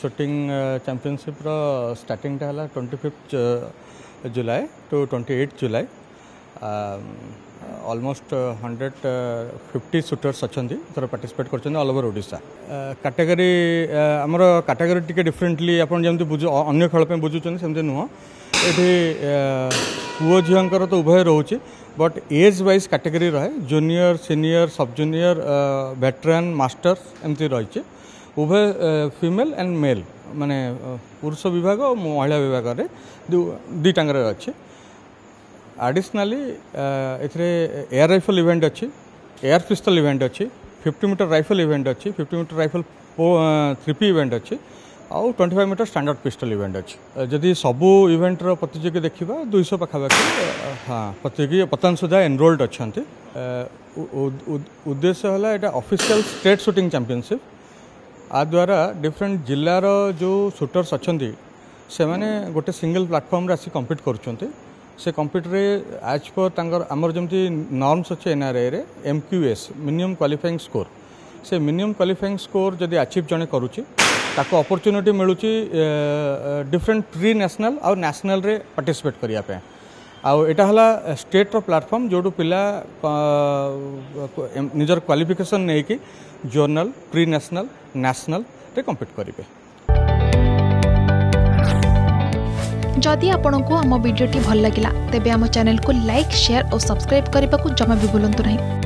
shooting ଚାମ୍ପିଅନସିପ୍ର ଷ୍ଟାର୍ଟିଂଟା ହେଲା twenty fifth July to twenty eight July almost hundred fifty shooters ଅଛନ୍ତି ଏଥର ପାର୍ଟିସିପେଟ୍ କରୁଛନ୍ତି ଅଲ୍ ଓଭର୍ ଓଡ଼ିଶା କାଟାଗୋରୀ ଆମର କାଟାଗୋରୀ ଟିକେ ଡିଫରେଣ୍ଟଲି ଆପଣ ଯେମିତି ବୁଝୁ ଅନ୍ୟ ଖେଳ ପାଇଁ ବୁଝୁଛନ୍ତି ସେମିତି ନୁହଁ ଏଠି ପୁଅ ଝିଅଙ୍କର ତ ଉଭୟ ରହୁଛି ବଟ୍ ଏଜ୍ ୱାଇଜ୍ କାଟେଗୋରୀ ରହେ junior senior sub junior veteran masters ଏମିତି ରହିଛି ଉଭୟ ଫିମେଲ୍ ଆଣ୍ଡ ମେଲ୍ ମାନେ ପୁରୁଷ ବିଭାଗ ଓ ମହିଳା ବିଭାଗରେ ଦୁଇଟାଙ୍କରେ ଅଛି ଆଡ଼ିସନାଲି ଏଥିରେ ଏୟାର ରାଇଫଲ୍ ଇଭେଣ୍ଟ ଅଛି ଏୟାର ପିସ୍ତଲ ଇଭେଣ୍ଟ ଅଛି ଫିଫ୍ଟି ମିଟର ରାଇଫଲ୍ ଇଭେଣ୍ଟ ଅଛି fifty metre rifle three P event ଅଛି ଆଉ twenty five metre standard pistol event ଅଛି ଯଦି ସବୁ ଇଭେଣ୍ଟର ପ୍ରତିଯୋଗୀ ଦେଖିବା ଦୁଇଶହ ପାଖାପାଖି ହଁ ପ୍ରତିଯୋଗୀ ବର୍ତ୍ତମାନ ସୁଦ୍ଧା ଏନରୋଲ୍ଡ ଅଛନ୍ତି ଉଦ୍ଦେଶ୍ୟ ହେଲା ଏଇଟା ଅଫିସିଆଲ୍ ଷ୍ଟେଟ୍ ସୁଟିଂ ଚାମ୍ପିଅନସିପ୍ ଆ ଦ୍ୱାରା ଡିଫରେଣ୍ଟ ଜିଲ୍ଲାର ଯେଉଁ ସୁଟର୍ସ ଅଛନ୍ତି ସେମାନେ ଗୋଟେ ସିଙ୍ଗଲ ପ୍ଲାଟଫର୍ମରେ ଆସି କମ୍ପିଟ୍ କରୁଛନ୍ତି ସେ କମ୍ପ୍ୟୁଟରରେ ଆଜ୍ ପର୍ ତାଙ୍କର ଆମର ଯେମିତି ନର୍ମସ୍ ଅଛି ଏନ୍ଆର୍ଆଇରେ M Q S minimum qualifying score ସେ ମିନିମମ୍ କ୍ୱାଲିଫାଇଂ ସ୍କୋର୍ ଯଦି ଆଚିଭ୍ ଜଣେ କରୁଛି ତାକୁ ଅପରଚ୍ୟୁନିଟି ମିଳୁଛି ଡିଫରେଣ୍ଟ ପ୍ରି ନ୍ୟାସନାଲ୍ ଆଉ ନ୍ୟାସନାଲ୍ରେ ପାର୍ଟିସିପେଟ୍ କରିବା ପାଇଁ आटा है स्टेट्र प्लाटफर्म जो पा निजर क्वाफिकेसन नहीं कि zonal pre national national complete करेंगे जदि आपण को आम भिडी भल लगा तेब चेल को लाइक सेयार और सब्सक्राइब करने को जमा भी बुलां नहीं